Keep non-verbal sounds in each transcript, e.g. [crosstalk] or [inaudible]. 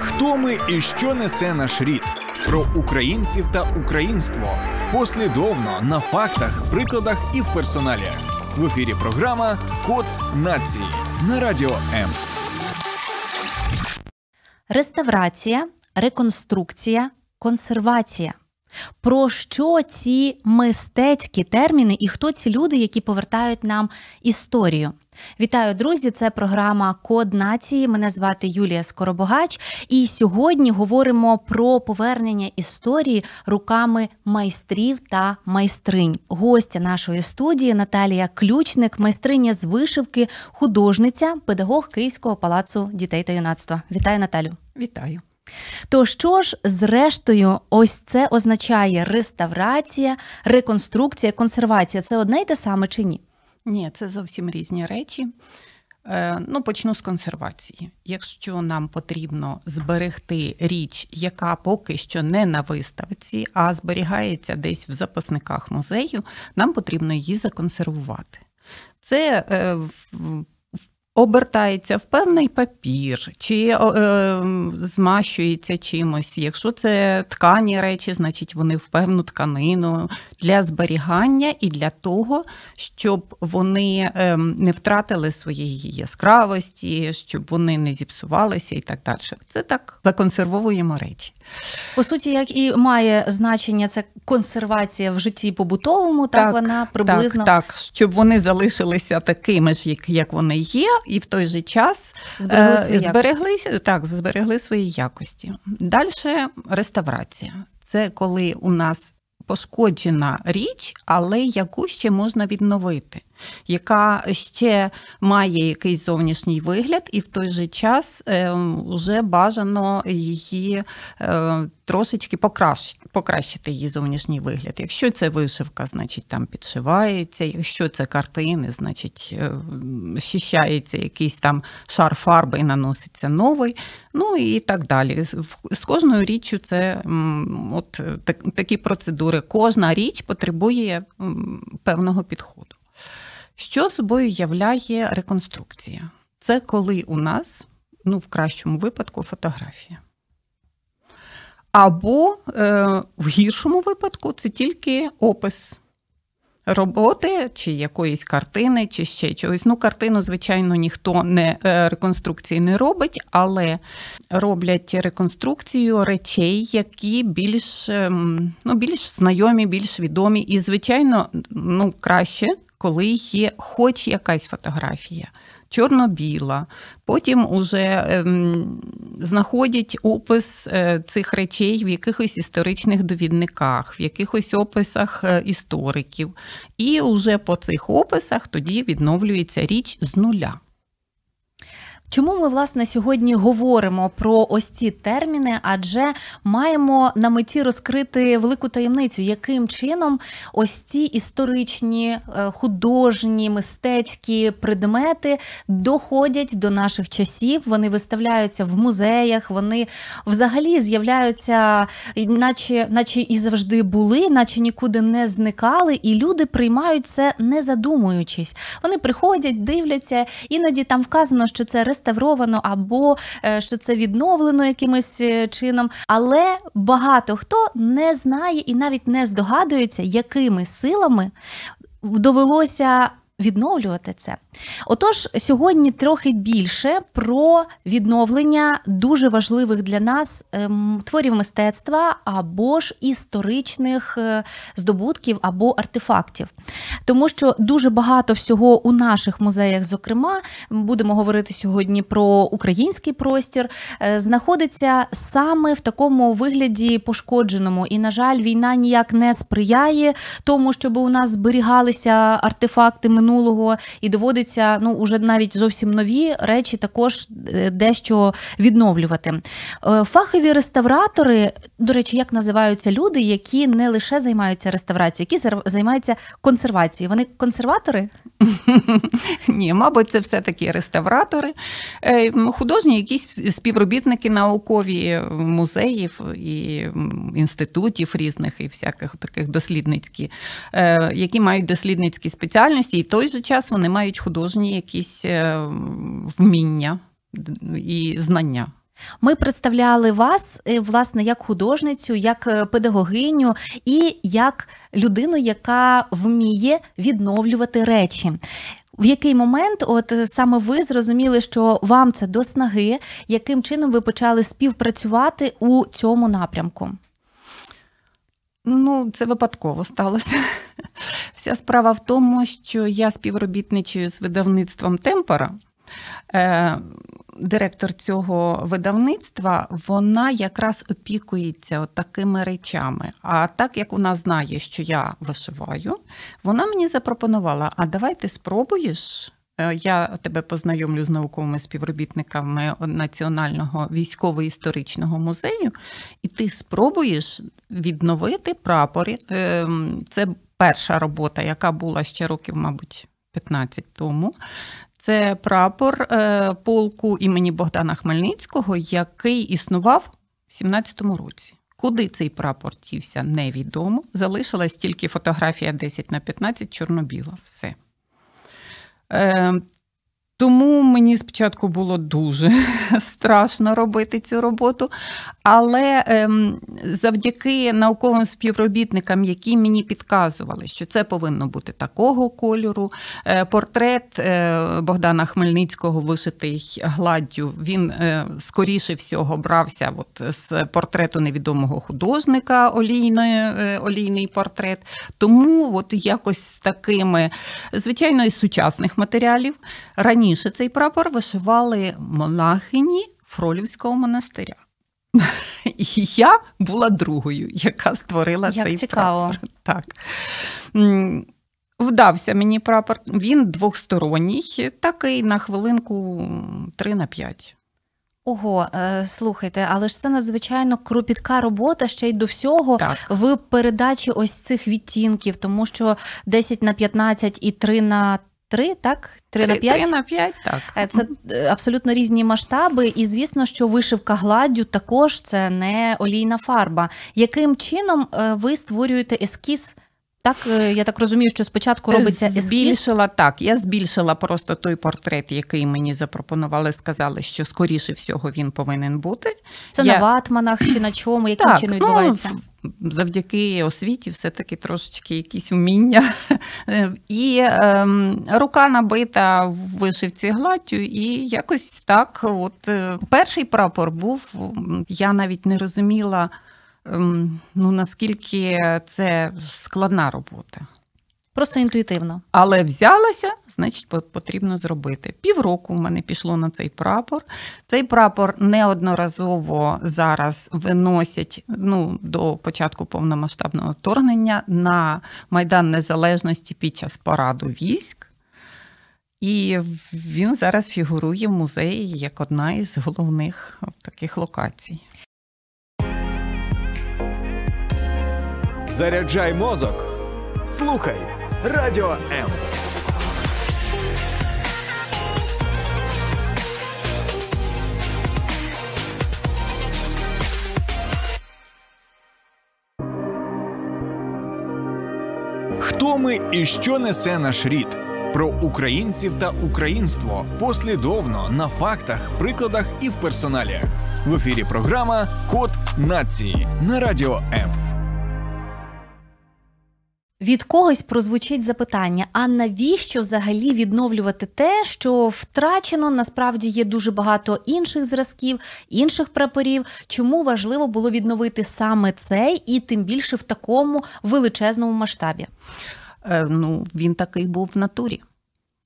Хто ми і що несе наш рід? Про українців та українство послідовно на фактах, прикладах і в персоналі. В ефірі програма Код нації на радіо М. Реставрація, реконструкція, консервація. Про що ці мистецькі терміни і хто ці люди, які повертають нам історію? Вітаю, друзі! Це програма Код нації. Мене звати Юлія Скоробогач, і сьогодні говоримо про повернення історії руками майстрів та майстринь. Гостя нашої студії Наталія Ключник, майстриня з вишивки, художниця, педагог Київського палацу дітей та юнацтва. Вітаю, Наталю! Вітаю! То що ж, зрештою, ось це означає реставрація, реконструкція, консервація це одне й те саме чи ні? Ні, це зовсім різні речі. Е, ну, почну з консервації. Якщо нам потрібно зберегти річ, яка поки що не на виставці, а зберігається десь в запасниках музею, нам потрібно її законсервувати. Це е, обертається в певний папір, чи е, змащується чимось. Якщо це ткані речі, значить вони в певну тканину для зберігання і для того, щоб вони е, не втратили своєї яскравості, щоб вони не зіпсувалися і так далі. Це так законсервовуємо речі. По суті, як і має значення це консервація в житті побутовому, так, так вона приблизно так, так, щоб вони залишилися такими ж, як, як вони є, і в той же час зберегли е, свої збереглися так, зберегли свої якості. Далі реставрація. Це коли у нас пошкоджена річ, але яку ще можна відновити яка ще має якийсь зовнішній вигляд, і в той же час вже ем, бажано її е, трошечки покращити, покращити її зовнішній вигляд. Якщо це вишивка, значить там підшивається. Якщо це картини, значить щищається е, якийсь там шар фарби і наноситься новий. Ну і так далі. З кожною річчю це от такі процедури. Кожна річ потребує певного підходу. Що собою являє реконструкція? Це коли у нас, ну в кращому випадку, фотографія. Або е, в гіршому випадку це тільки опис роботи чи якоїсь картини, чи ще чогось. Ну, картину, звичайно, ніхто не е, реконструкції не робить, але роблять реконструкцію речей, які більш ем, ну, більш знайомі, більш відомі. І, звичайно, ну, краще коли є хоч якась фотографія. Чорно-біла, потім уже ем, знаходять опис е, цих речей в якихось історичних довідниках, в якихось описах е, істориків, і вже по цих описах тоді відновлюється річ з нуля. Чому ми власне сьогодні говоримо про ось ці терміни? Адже маємо на меті розкрити велику таємницю, яким чином ось ці історичні, е, художні, мистецькі предмети доходять до наших часів. Вони виставляються в музеях, вони взагалі з'являються, наче наче і завжди були, наче нікуди не зникали, і люди приймають це не задумуючись. Вони приходять, дивляться, іноді там вказано, що це ресторан, реставровано, або е, що це відновлено якимось е, чином. Але багато хто не знає і навіть не здогадується, якими силами довелося відновлювати це. Отож, сьогодні трохи більше про відновлення дуже важливих для нас ем, творів мистецтва або ж історичних е, здобутків або артефактів. Тому що дуже багато всього у наших музеях, зокрема, будемо говорити сьогодні про український простір, е, знаходиться саме в такому вигляді пошкодженому. І, на жаль, війна ніяк не сприяє тому, щоб у нас зберігалися артефакти минулого минулого, і доводиться ну уже навіть зовсім нові речі також е, дещо відновлювати. Е, фахові реставратори, до речі, як називаються люди, які не лише займаються реставрацією, які займаються консервацією. Вони консерватори? Ні, мабуть, це все таки реставратори, е, художні, якісь співробітники наукові музеїв і інститутів різних і всяких таких дослідницьких, які мають дослідницькі спеціальності. і той же час вони мають художні якісь е, вміння і знання. Ми представляли вас е, власне як художницю, як е, педагогиню і як людину, яка вміє відновлювати речі. В який момент, от саме ви зрозуміли, що вам це до снаги, яким чином ви почали співпрацювати у цьому напрямку? Ну, це випадково сталося. [laughs] Вся справа в тому, що я співробітничаю з видавництвом Темпера. Е, директор цього видавництва вона якраз опікується от такими речами. А так як вона знає, що я вишиваю, вона мені запропонувала: а давай ти спробуєш Е, я тебе познайомлю з науковими співробітниками Національного військово-історичного музею, і ти спробуєш відновити прапори. Ем, це перша робота, яка була ще років, мабуть, 15 тому. Це прапор е, полку імені Богдана Хмельницького, який існував в 17-му році. Куди цей прапор дівся, невідомо. Залишилась тільки фотографія 10 на 15 чорно-біла. Все. Uh, Тому мені спочатку було дуже [laughs] страшно робити цю роботу, але ем, завдяки науковим співробітникам, які мені підказували, що це повинно бути такого кольору. Е, портрет е, Богдана Хмельницького, вишитий гладдю, він е, скоріше всього брався от з портрету невідомого художника, олійної, е, олійний портрет. Тому от якось з такими, звичайно, із сучасних матеріалів. раніше Раніше цей прапор вишивали монахині Фролівського монастиря. [laughs] І я була другою, яка створила Як цей цікаво. прапор. Так. Вдався мені прапор, він двохсторонній, такий на хвилинку 3 на 5. Ого, е, слухайте, але ж це надзвичайно кропітка робота ще й до всього так. в передачі ось цих відтінків, тому що 10 на 15 і 3 на Три, так? Три, три на п'ять? Три на п'ять, так. Е, це е, абсолютно різні масштаби, і звісно, що вишивка гладдю також це не олійна фарба. Яким чином е, ви створюєте ескіз так, е, я так розумію, що спочатку робиться ескіз? збільшила так. Я збільшила просто той портрет, який мені запропонували. Сказали, що скоріше всього він повинен бути. Це я... на ватманах чи на чому, яким так, чином ну, відбувається? Ну... Завдяки освіті, все-таки трошечки якісь вміння. [laughs] І е, рука набита в вишивці гладдю, і якось так. От е, перший прапор був. Я навіть не розуміла. Ем, ну наскільки це складна робота. Просто інтуїтивно. Але взялася, значить, потрібно зробити. Півроку в мене пішло на цей прапор. Цей прапор неодноразово зараз виносять ну, до початку повномасштабного вторгнення на Майдан Незалежності під час параду військ. І він зараз фігурує в музеї як одна із головних таких локацій. Заряджай мозок. Слухай радіо М. Хто ми і що несе наш рід? Про українців та українство послідовно на фактах, прикладах і в персоналі. В ефірі програма Код нації на радіо М. Від когось прозвучить запитання: а навіщо взагалі відновлювати те, що втрачено? Насправді є дуже багато інших зразків, інших прапорів. Чому важливо було відновити саме цей, і тим більше в такому величезному масштабі? Е, ну він такий був в натурі.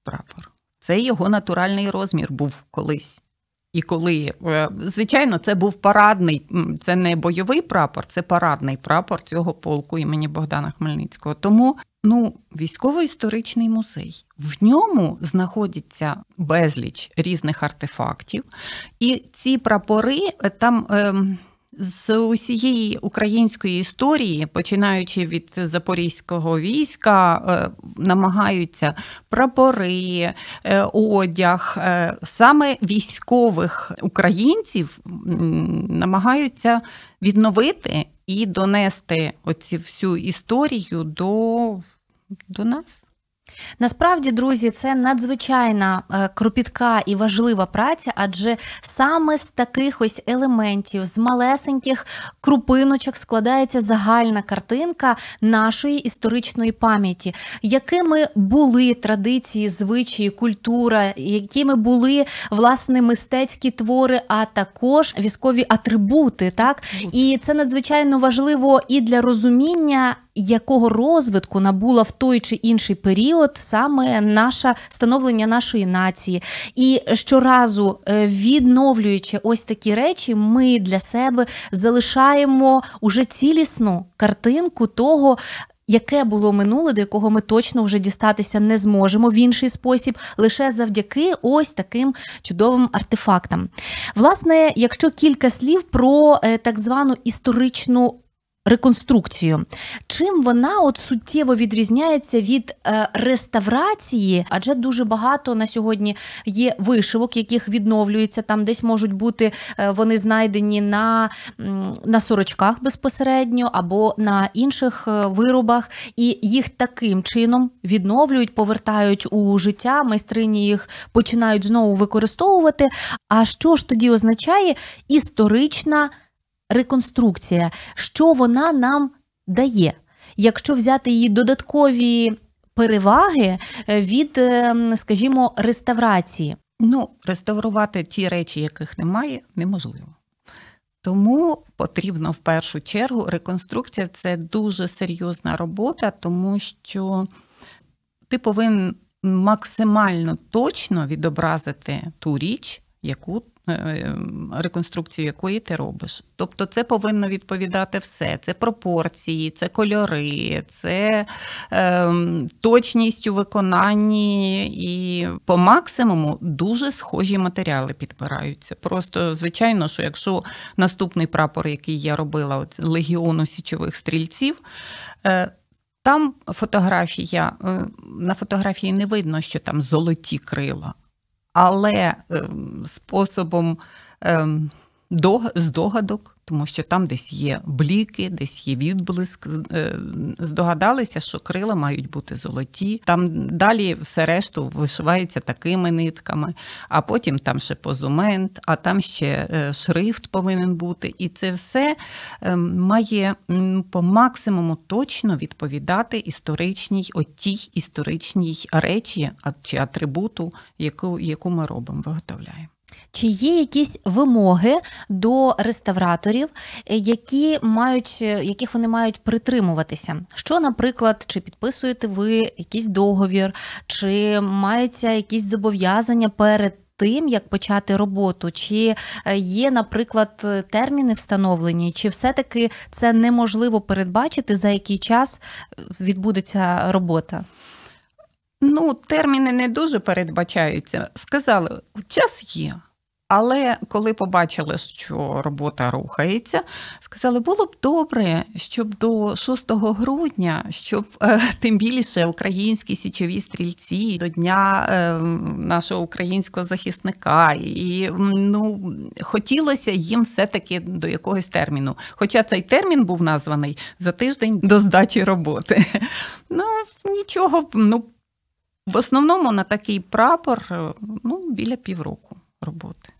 Прапор це його натуральний розмір був колись. І коли е, звичайно, це був парадний, це не бойовий прапор, це парадний прапор цього полку імені Богдана Хмельницького. Тому ну, військово-історичний музей в ньому знаходиться безліч різних артефактів, і ці прапори е, там. Е, з усієї української історії, починаючи від запорізького війська, е, намагаються прапори, е, одяг, е, саме військових українців намагаються відновити і донести оці всю історію до, до нас. Насправді, друзі, це надзвичайна е, кропітка і важлива праця, адже саме з таких ось елементів, з малесеньких крупиночок складається загальна картинка нашої історичної пам'яті, якими були традиції, звичаї, культура, якими були власне мистецькі твори, а також військові атрибути. Так і це надзвичайно важливо і для розуміння якого розвитку набула в той чи інший період саме наше становлення нашої нації. І щоразу е, відновлюючи ось такі речі, ми для себе залишаємо уже цілісну картинку того. Яке було минуле, до якого ми точно вже дістатися не зможемо в інший спосіб, лише завдяки ось таким чудовим артефактам. Власне, якщо кілька слів про е, так звану історичну реконструкцію. Чим вона от суттєво відрізняється від е, реставрації? Адже дуже багато на сьогодні є вишивок, яких відновлюється там, десь можуть бути е, вони знайдені на на сорочках безпосередньо або на інших е, виробах, і їх таким чином відновлюють, повертають у життя. Майстрині їх починають знову використовувати. А що ж тоді означає історична? реконструкція, що вона нам дає, якщо взяти її додаткові переваги е, від, е, скажімо, реставрації? Ну, реставрувати ті речі, яких немає, неможливо. Тому потрібно в першу чергу реконструкція це дуже серйозна робота, тому що ти повинен максимально точно відобразити ту річ, яку Е, е, реконструкцію якої ти робиш. Тобто це повинно відповідати все. Це пропорції, це кольори, це е, точність у виконанні і по максимуму дуже схожі матеріали підбираються. Просто, звичайно, що якщо наступний прапор, який я робила, от легіону січових стрільців. Е, там фотографія, е, на фотографії не видно, що там золоті крила але ем, способом ем, здогадок, тому що там десь є бліки, десь є відблиск. Е, здогадалися, що крила мають бути золоті. Там далі все решту вишивається такими нитками, а потім там ще позумент, а там ще е, шрифт повинен бути. І це все ем, має по максимуму точно відповідати історичній отій історичній речі чи атрибуту, яку, яку ми робимо, виготовляємо. Чи є якісь вимоги до реставраторів, е, які мають, е, яких вони мають притримуватися? Що, наприклад, чи підписуєте ви якийсь договір, чи мається якісь зобов'язання перед? Тим, як почати роботу, чи е, є, наприклад, терміни встановлені, чи все-таки це неможливо передбачити, за який час відбудеться робота? Ну, терміни не дуже передбачаються. Сказали, час є. Але коли побачили, що робота рухається, сказали, було б добре, щоб до 6 грудня, щоб е, тим більше українські січові стрільці до дня е, нашого українського захисника, і ну хотілося їм все-таки до якогось терміну. Хоча цей термін був названий за тиждень до здачі роботи. [laughs] Ну нічого, ну в основному на такий прапор е, ну біля півроку роботи.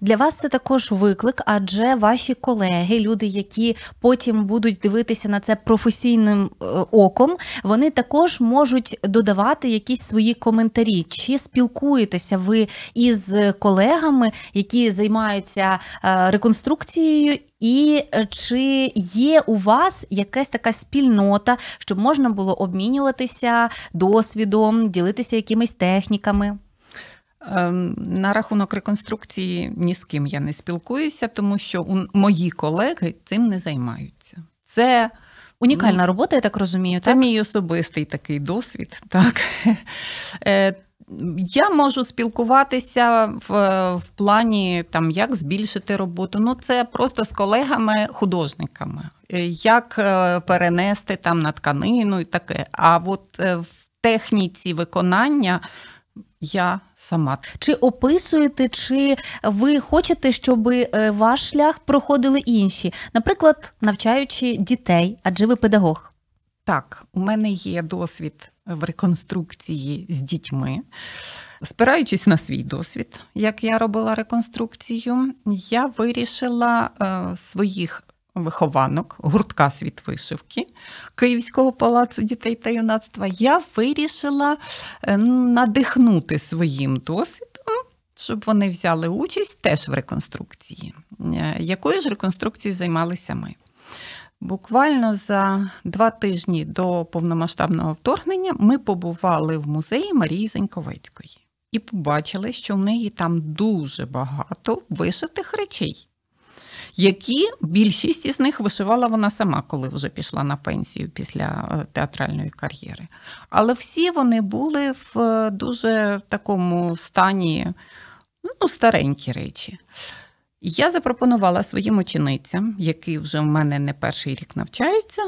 Для вас це також виклик, адже ваші колеги, люди, які потім будуть дивитися на це професійним е, оком, вони також можуть додавати якісь свої коментарі. Чи спілкуєтеся ви із колегами, які займаються е, реконструкцією, і е, чи є у вас якась така спільнота, щоб можна було обмінюватися досвідом, ділитися якимись техніками? Ем, на рахунок реконструкції ні з ким я не спілкуюся, тому що мої колеги цим не займаються. Це унікальна робота, я так розумію. Це так? мій особистий такий досвід. [laughs] Так. Е, я можу спілкуватися в в плані там, як збільшити роботу. Ну це просто з колегами-художниками, е, як е, перенести там на тканину і таке. А от в техніці виконання я сама. Чи описуєте, чи ви хочете, щоб е, ваш шлях проходили інші, наприклад, навчаючи дітей, адже ви педагог? Так, у мене є досвід в реконструкції з дітьми. Спираючись на свій досвід, як я робила реконструкцію, я вирішила е, своїх вихованок гуртка світ вишивки Київського палацу дітей та юнацтва, я вирішила е, надихнути своїм досвідом, щоб вони взяли участь теж в реконструкції. Е, якою ж реконструкцією займалися ми? Буквально за два тижні до повномасштабного вторгнення ми побували в музеї Марії Заньковецької і побачили, що в неї там дуже багато вишитих речей які більшість із них вишивала вона сама, коли вже пішла на пенсію після е, театральної кар'єри. Але всі вони були в е, дуже такому стані ну, ну, старенькі речі. Я запропонувала своїм ученицям, які вже в мене не перший рік навчаються.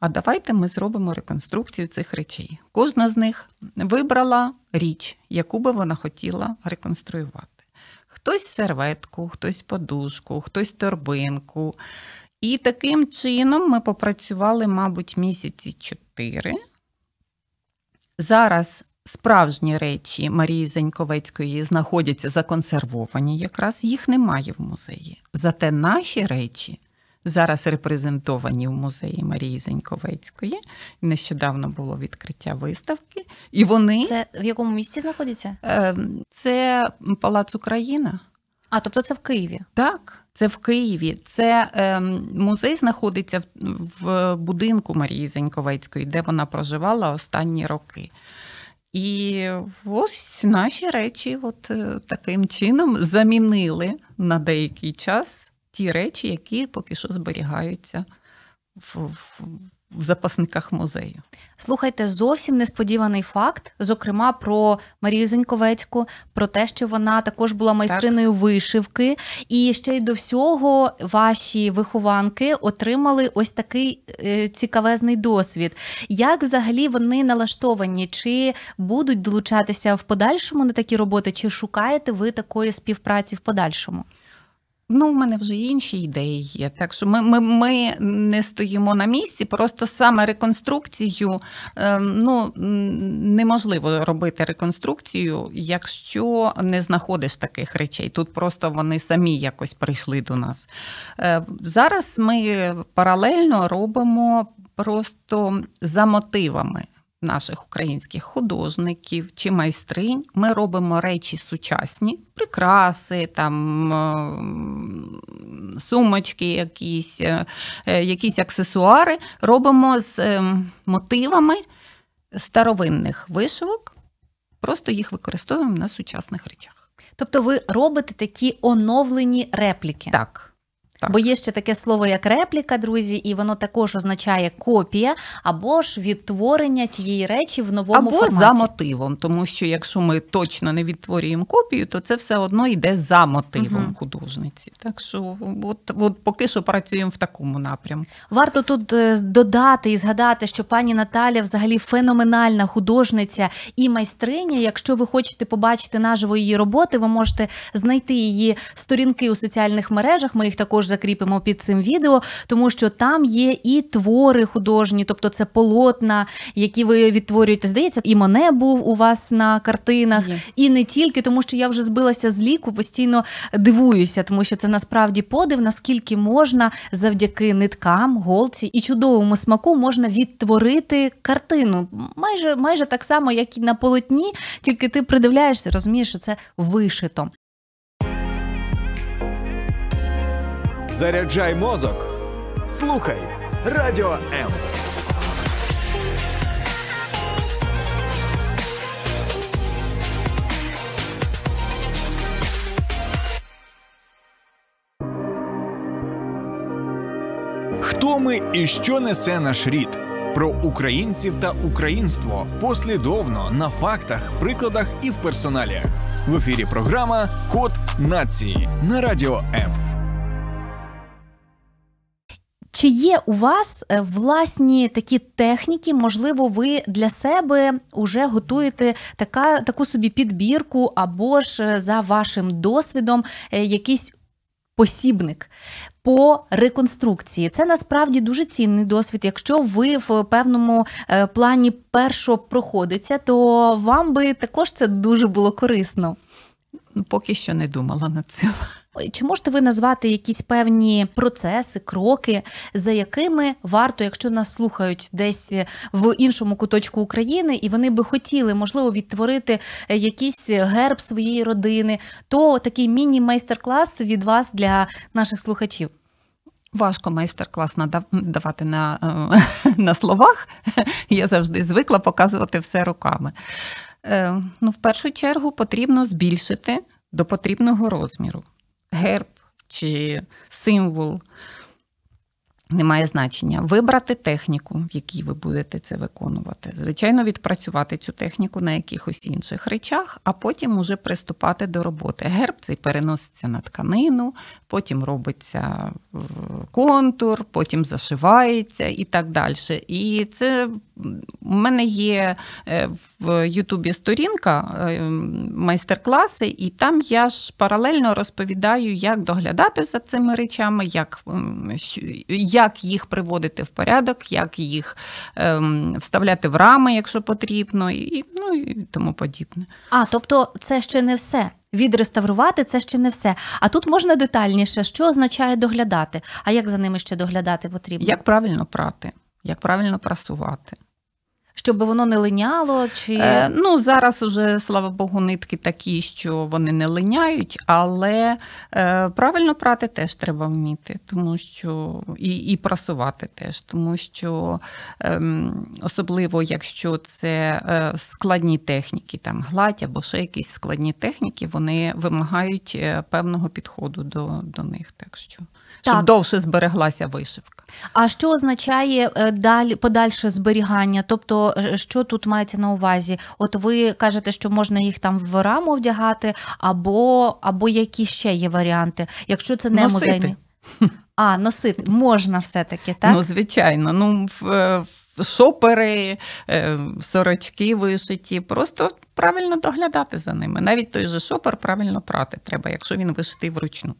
А давайте ми зробимо реконструкцію цих речей. Кожна з них вибрала річ, яку би вона хотіла реконструювати. Хтось серветку, хтось подушку, хтось торбинку. І таким чином ми попрацювали, мабуть, місяці чотири. Зараз справжні речі Марії Зеньковецької знаходяться законсервовані, якраз їх немає в музеї. Зате наші речі зараз репрезентовані в музеї Марії Зеньковецької. Нещодавно було відкриття виставки. І вони це в якому місці знаходяться? Ем, це Палац Україна. А тобто це в Києві? Так. Це в Києві. Це е, музей знаходиться в, в будинку Марії Зеньковецької, де вона проживала останні роки. І ось наші речі, от е, таким чином, замінили на деякий час ті речі, які поки що зберігаються в, в. В запасниках музею слухайте зовсім несподіваний факт, зокрема про Марію Зеньковецьку, про те, що вона також була майстриною так. вишивки, і ще й до всього ваші вихованки отримали ось такий е, цікавезний досвід. Як взагалі вони налаштовані? Чи будуть долучатися в подальшому на такі роботи, чи шукаєте ви такої співпраці в подальшому? Ну, в мене вже інші ідеї є. Так що ми ми, ми не стоїмо на місці, просто саме реконструкцію ем, ну, неможливо робити реконструкцію, якщо не знаходиш таких речей. Тут просто вони самі якось прийшли до нас. Е, зараз ми паралельно робимо просто за мотивами наших українських художників чи майстринь. Ми робимо речі сучасні, прикраси, там е, сумочки, якісь, е, е, якісь аксесуари. Робимо з мотивами старовинних вишивок, просто їх використовуємо на сучасних речах. Тобто ви робите такі оновлені репліки? Так так. Бо є ще таке слово, як репліка, друзі, і воно також означає копія або ж відтворення тієї речі в новому або форматі. Або за мотивом, тому що якщо ми точно не відтворюємо копію, то це все одно йде за мотивом угу. художниці. Так що, от, от поки що працюємо в такому напрямку. Варто тут е, додати і згадати, що пані Наталя взагалі феноменальна художниця і майстриня. Якщо ви хочете побачити наживо її роботи, ви можете знайти її сторінки у соціальних мережах. Ми їх також закріпимо під цим відео, тому що там є і твори художні, тобто це полотна, які ви відтворюєте. Здається, і Моне був у вас на картинах, є. і не тільки, тому що я вже збилася з ліку, постійно дивуюся, тому що це насправді подив, наскільки можна завдяки ниткам, голці і чудовому смаку можна відтворити картину. Майже майже так само, як і на полотні, тільки ти придивляєшся, розумієш, що це вишито. Заряджай мозок. Слухай радіо М. Хто ми і що несе наш рід? Про українців та українство послідовно на фактах, прикладах і в персоналі. В ефірі програма Код нації на радіо М. Чи є у вас е, власні такі техніки? Можливо, ви для себе вже готуєте така, таку собі підбірку, або ж е, за вашим досвідом е, якийсь посібник по реконструкції. Це насправді дуже цінний досвід. Якщо ви в певному плані першо проходиться, то вам би також це дуже було корисно. Ну, поки що не думала над цим. Чи можете ви назвати якісь певні процеси, кроки, за якими варто, якщо нас слухають десь в іншому куточку України, і вони би хотіли, можливо, відтворити е, якийсь герб своєї родини, то такий міні-майстер-клас від вас для наших слухачів? Важко майстер-клас давати на, е, [laughs] на словах. Я завжди звикла показувати все руками. Е, ну, В першу чергу потрібно збільшити до потрібного розміру. герб чи символ. Немає значення вибрати техніку, в якій ви будете це виконувати. Звичайно, відпрацювати цю техніку на якихось інших речах, а потім уже приступати до роботи. Герб цей переноситься на тканину, потім робиться е, контур, потім зашивається і так далі. І це в мене є е, в Ютубі сторінка е, майстер-класи, і там я ж паралельно розповідаю, як доглядати за цими речами, як як їх приводити в порядок, як їх ем, вставляти в рами, якщо потрібно, і ну і тому подібне. А тобто, це ще не все. Відреставрувати це ще не все. А тут можна детальніше, що означає доглядати. А як за ними ще доглядати потрібно? Як правильно прати, як правильно прасувати. Щоб воно не линяло? Чи... Е, ну, Зараз вже слава Богу, нитки такі, що вони не линяють, але е, правильно прати теж треба вміти, тому що і і прасувати теж, тому що е, особливо, якщо це е, складні техніки, там гладь або ще якісь складні техніки, вони вимагають е, певного підходу до, до них. так що щоб довше збереглася вишивка. А що означає е, далі подальше зберігання? Тобто, е, що тут мається на увазі? От ви кажете, що можна їх там в раму вдягати, або або які ще є варіанти, якщо це не носити. музейні? [laughs] А, носити можна все-таки, так? Ну, звичайно. Ну, в, е, Шопери, сорочки вишиті, просто правильно доглядати за ними. Навіть той же шопер правильно прати треба, якщо він вишитий вручну.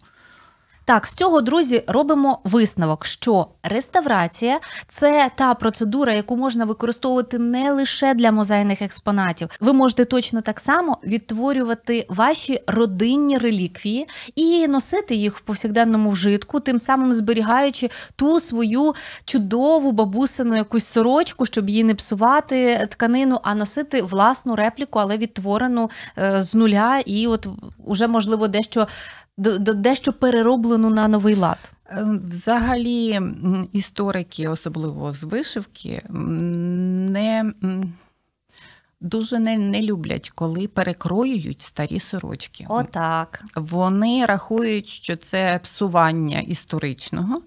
Так, з цього друзі робимо висновок, що реставрація це та процедура, яку можна використовувати не лише для музейних експонатів. Ви можете точно так само відтворювати ваші родинні реліквії і носити їх в повсякденному вжитку, тим самим зберігаючи ту свою чудову бабусину якусь сорочку, щоб її не псувати тканину, а носити власну репліку, але відтворену е, з нуля, і от уже можливо дещо. До дещо перероблену на новий лад. Е, взагалі, історики, особливо з вишивки, не дуже не, не люблять, коли перекроюють старі сорочки. Отак. Вони рахують, що це псування історичного.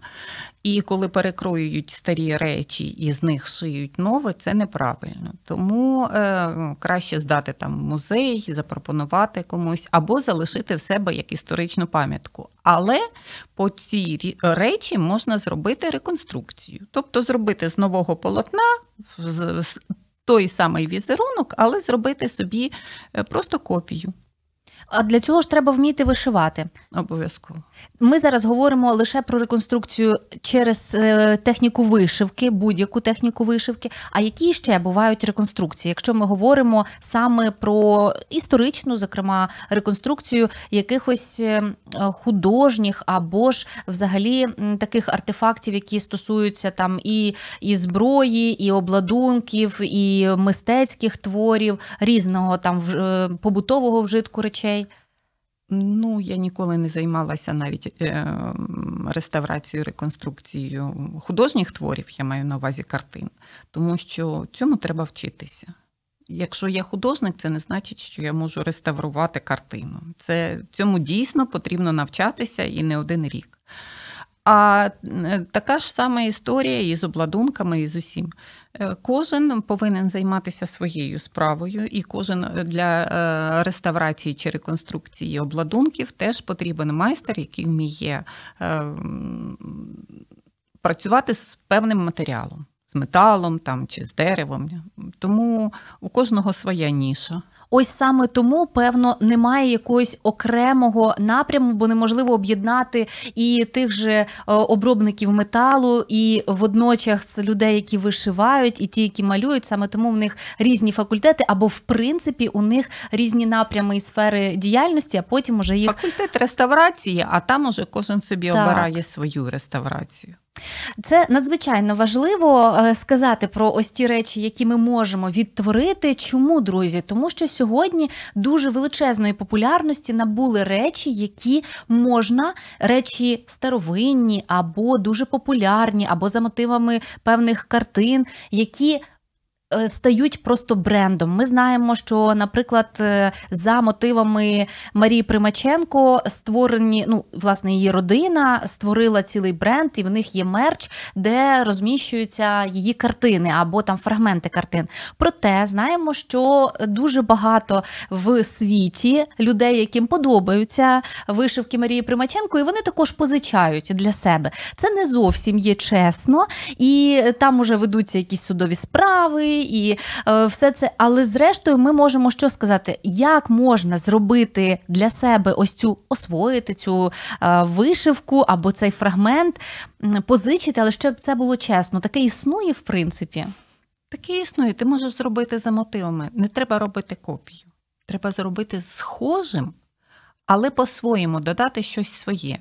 І коли перекроюють старі речі і з них шиють нове, це неправильно. Тому е, краще здати там музей, запропонувати комусь або залишити в себе як історичну пам'ятку. Але по цій речі можна зробити реконструкцію, тобто зробити з нового полотна з той самий візерунок, але зробити собі е, просто копію. А для цього ж треба вміти вишивати. Обов'язково. Ми зараз говоримо лише про реконструкцію через е, техніку вишивки, будь-яку техніку вишивки. А які ще бувають реконструкції, якщо ми говоримо саме про історичну, зокрема, реконструкцію якихось е, художніх або ж взагалі таких артефактів, які стосуються там і, і зброї, і обладунків, і мистецьких творів, різного там е, побутового вжитку речей. Ну, я ніколи не займалася навіть е, реставрацією, реконструкцією художніх творів, я маю на увазі картин, тому що цьому треба вчитися. Якщо я художник, це не значить, що я можу реставрувати картину. Це Цьому дійсно потрібно навчатися і не один рік. А е, така ж сама історія із обладунками, і з усім. Е, кожен повинен займатися своєю справою, і кожен е, для реставрації чи реконструкції обладунків теж потрібен майстер, який вміє ем, працювати з певним матеріалом з металом там чи з деревом. Тому у кожного своя ніша. Ось саме тому, певно, немає якогось окремого напряму, бо неможливо об'єднати і тих же е, обробників металу, і водночас людей, які вишивають, і ті, які малюють. Саме тому в них різні факультети, або в принципі у них різні напрями і сфери діяльності, а потім уже їх факультет реставрації, а там уже кожен собі так. обирає свою реставрацію. Це надзвичайно важливо е, сказати про ось ті речі, які ми можемо відтворити. Чому, друзі? Тому що сьогодні дуже величезної популярності набули речі, які можна, речі старовинні або дуже популярні, або за мотивами певних картин, які Е, стають просто брендом. Ми знаємо, що, наприклад, е, за мотивами Марії Примаченко створені, ну власне, її родина створила цілий бренд, і в них є мерч, де розміщуються її картини або там фрагменти картин. Проте знаємо, що дуже багато в світі людей, яким подобаються вишивки Марії Примаченко, і вони також позичають для себе. Це не зовсім є чесно, і там уже ведуться якісь судові справи і е, все це. Але зрештою, ми можемо що сказати, як можна зробити для себе ось цю освоїти цю е, вишивку або цей фрагмент, позичити, але щоб це було чесно. Таке існує, в принципі. Таке існує. Ти можеш зробити за мотивами. Не треба робити копію. Треба зробити схожим, але по-своєму додати щось своє.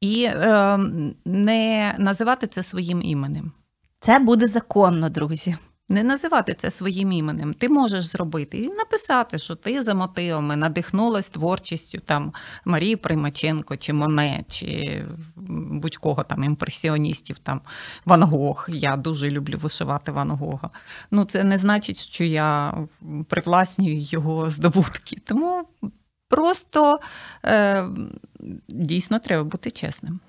І е, не називати це своїм іменем. Це буде законно, друзі не називати це своїм іменем. Ти можеш зробити і написати, що ти за мотивами надихнулась творчістю там Марії Примаченко чи Моне, чи будь-кого там імпресіоністів, там Ван Гог. Я дуже люблю вишивати Ван Гога. Ну це не значить, що я привласнюю його здобутки. Тому просто е, дійсно треба бути чесним.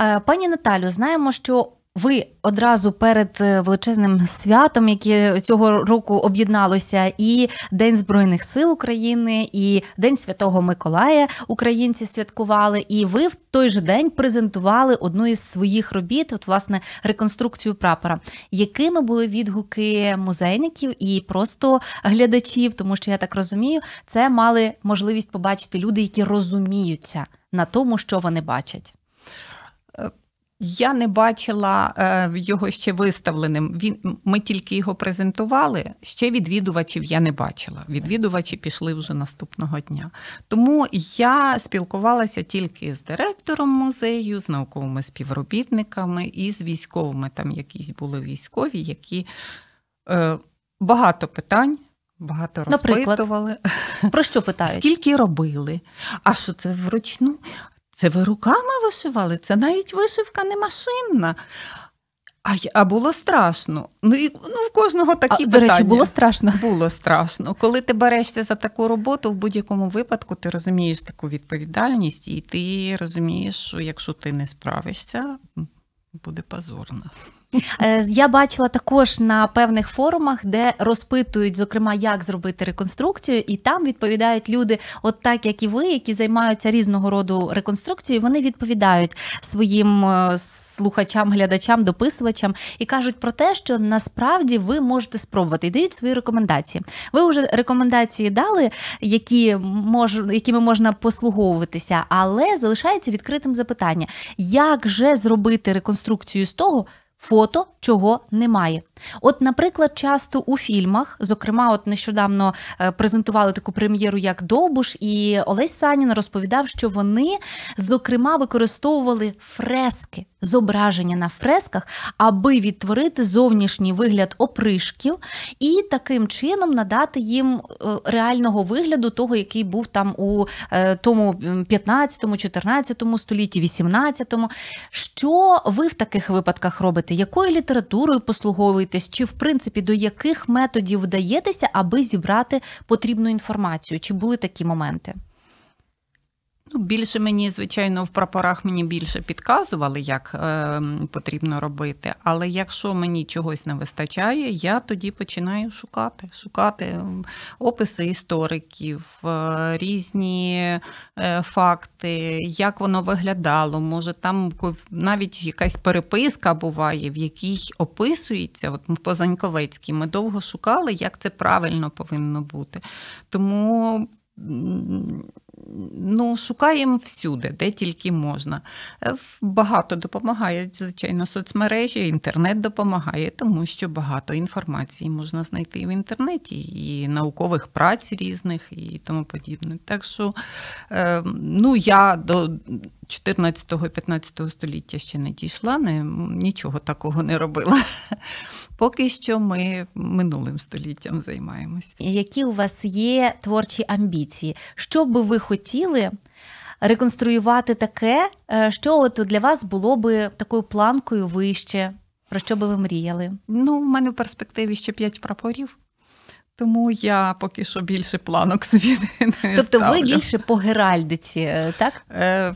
Е, пані Наталю, знаємо, що ви одразу перед е, величезним святом, яке цього року об'єдналося, і День Збройних сил України, і День Святого Миколая українці святкували. І ви в той же день презентували одну із своїх робіт, от власне реконструкцію прапора, якими були відгуки музейників і просто глядачів, тому що я так розумію, це мали можливість побачити люди, які розуміються на тому, що вони бачать. Я не бачила е, його ще виставленим. Він ми тільки його презентували. Ще відвідувачів я не бачила. Відвідувачі пішли вже наступного дня. Тому я спілкувалася тільки з директором музею, з науковими співробітниками і з військовими. Там якісь були військові, які е, багато питань. Багато Наприклад, розпитували. Про що питають? Скільки робили? А що це вручну? Це ви руками вишивали? Це навіть вишивка не машинна. А, а було страшно. Ну, і, ну в кожного такі а, питання. До речі, було страшно. Було страшно. Коли ти берешся за таку роботу, в будь-якому випадку ти розумієш таку відповідальність, і ти розумієш, що якщо ти не справишся, буде позорно. Е, я бачила також на певних форумах, де розпитують, зокрема, як зробити реконструкцію, і там відповідають люди, от так як і ви, які займаються різного роду реконструкцією. Вони відповідають своїм е, слухачам, глядачам, дописувачам і кажуть про те, що насправді ви можете спробувати і дають свої рекомендації. Ви вже рекомендації дали, які мож, якими можна послуговуватися, але залишається відкритим запитання, як же зробити реконструкцію з того фото чого немає. От, наприклад, часто у фільмах, зокрема, от нещодавно е, презентували таку прем'єру як Довбуш, і Олесь Санін розповідав, що вони зокрема використовували фрески, зображення на фресках, аби відтворити зовнішній вигляд опришків і таким чином надати їм е, реального вигляду того, який був там у е, тому 15-14 столітті, 18-му. Що ви в таких випадках робите? Якою літературою послуговуєте? вдивитись, чи в принципі до яких методів вдаєтеся, аби зібрати потрібну інформацію? Чи були такі моменти? Ну, Більше мені, звичайно, в прапорах мені більше підказували, як е, потрібно робити. Але якщо мені чогось не вистачає, я тоді починаю шукати, шукати ем, описи істориків, е, різні е, факти, як воно виглядало. Може, там навіть якась переписка буває, в якій описується. От по Заньковецькій ми довго шукали, як це правильно повинно бути. Тому ну, шукаємо всюди, де тільки можна. Е, багато допомагають, звичайно, соцмережі, інтернет допомагає, тому що багато інформації можна знайти в інтернеті, і наукових праць різних і тому подібне. Так що, ем, ну, я до 14-15 століття ще не дійшла, не, нічого такого не робила. [laughs] Поки що ми минулим століттям займаємося. Які у вас є творчі амбіції? Що би ви хотіли реконструювати таке, е, що от для вас було би такою планкою вище? Про що би ви мріяли? Ну, в мене в перспективі ще п'ять прапорів. Тому я поки що більше планок собі [laughs] не тобто ставлю. ви більше по геральдиці, е, так? Е,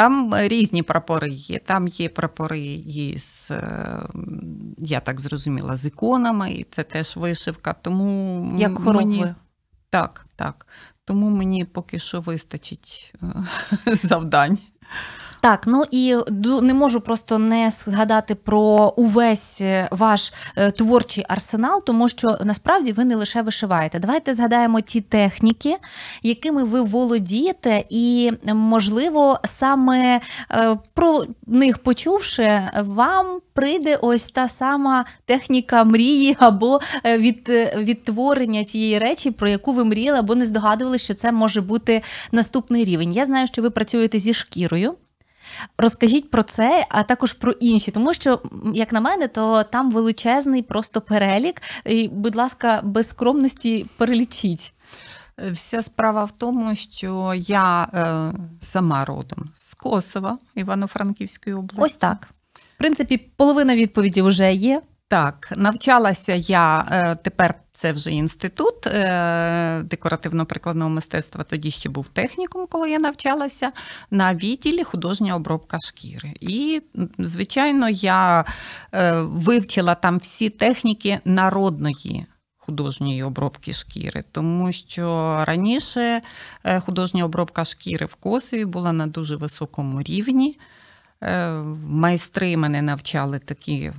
там е, різні прапори є. Там є прапори із, е, я так зрозуміла, з іконами, і це теж вишивка. Тому Як хоробли. Мені... Так, так. Тому мені поки що вистачить е, [laughs] завдань. Так, ну і не можу просто не згадати про увесь е, ваш е, творчий арсенал, тому що насправді ви не лише вишиваєте. Давайте згадаємо ті техніки, якими ви володієте, і можливо, саме е, про них почувши, вам прийде ось та сама техніка мрії або від відтворення тієї речі, про яку ви мріяли, або не здогадували, що це може бути наступний рівень. Я знаю, що ви працюєте зі шкірою. Розкажіть про це, а також про інші, тому що, як на мене, то там величезний просто перелік. І, Будь ласка, без скромності перелічіть. Е, вся справа в тому, що я е, сама родом з Косова, Івано-Франківської області. Ось так. В принципі, половина відповіді вже є. Так, навчалася я е, тепер. Це вже інститут е, декоративно-прикладного мистецтва. Тоді ще був технікум, коли я навчалася на відділі художня обробка шкіри. І, звичайно, я е, вивчила там всі техніки народної. Художньої обробки шкіри, тому що раніше художня обробка шкіри в Косові була на дуже високому рівні. Е, майстри мене навчали такі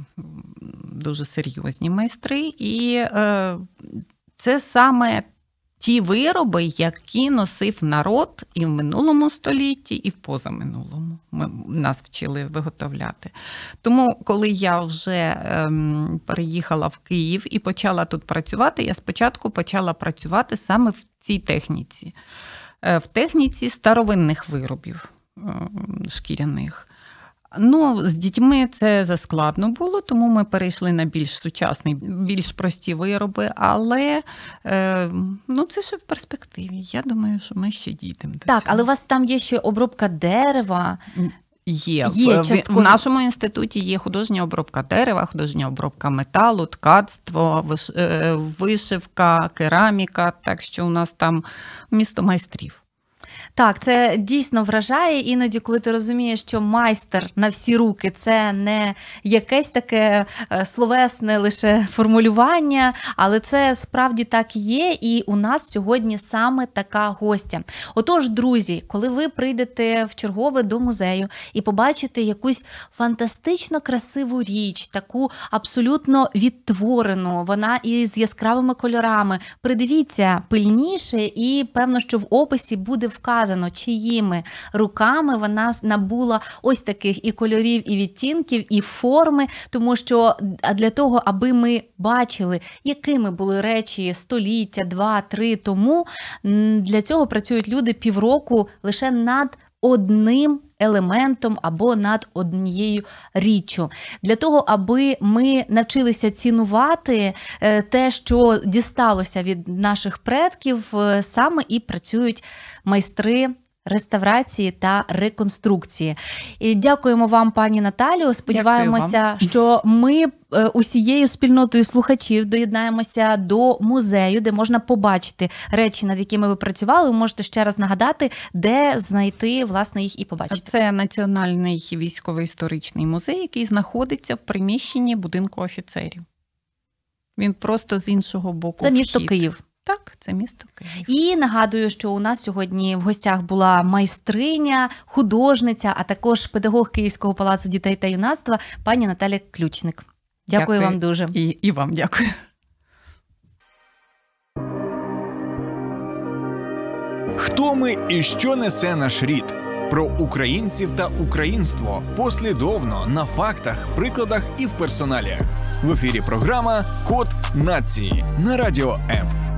дуже серйозні майстри, і е, це саме ті вироби, які носив народ і в минулому столітті, і в позаминулому. Ми нас вчили виготовляти. Тому, коли я вже ем, переїхала в Київ і почала тут працювати, я спочатку почала працювати саме в цій техніці, е, в техніці старовинних виробів ем, шкіряних. Ну, з дітьми це заскладно було, тому ми перейшли на більш сучасні, більш прості вироби. Але е, ну це ще в перспективі. Я думаю, що ми ще дійдемо. Так, цього. але у вас там є ще обробка дерева. Є, є частково. в нашому інституті є художня обробка дерева, художня обробка металу, ткацтво, виш, е, вишивка, кераміка. Так що у нас там місто майстрів. Так, це дійсно вражає. Іноді, коли ти розумієш, що майстер на всі руки це не якесь таке е, словесне лише формулювання, але це справді так і є. І у нас сьогодні саме така гостя. Отож, друзі, коли ви прийдете в чергове до музею і побачите якусь фантастично красиву річ, таку абсолютно відтворену, вона із яскравими кольорами. Придивіться пильніше, і певно, що в описі буде вказано вказано, чиїми руками вона набула ось таких і кольорів, і відтінків, і форми, тому що для того, аби ми бачили, якими були речі століття, два-три тому, для цього працюють люди півроку лише над одним елементом або над однією річчю. Для того, аби ми навчилися цінувати е, те, що дісталося від наших предків, е, саме і працюють майстри реставрації та реконструкції. І Дякуємо вам, пані Наталію. Сподіваємося, що ми. Е, усією спільнотою слухачів доєднаємося до музею, де можна побачити речі, над якими ви працювали. Ви можете ще раз нагадати, де знайти власне їх і побачити. Це національний військово історичний музей, який знаходиться в приміщенні будинку офіцерів. Він просто з іншого боку. Це місто вхід. Київ. Так, це місто Київ. І нагадую, що у нас сьогодні в гостях була майстриня, художниця, а також педагог Київського палацу дітей та юнацтва, пані Наталя Ключник. Дякую, дякую. вам дуже і, і вам дякую. Хто ми і що несе наш рід? Про українців та українство послідовно на фактах, прикладах і в персоналі. В ефірі програма Код нації на радіо М.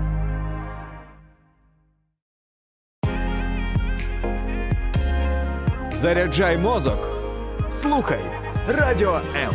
Заряджай мозок. Слухай радіо М.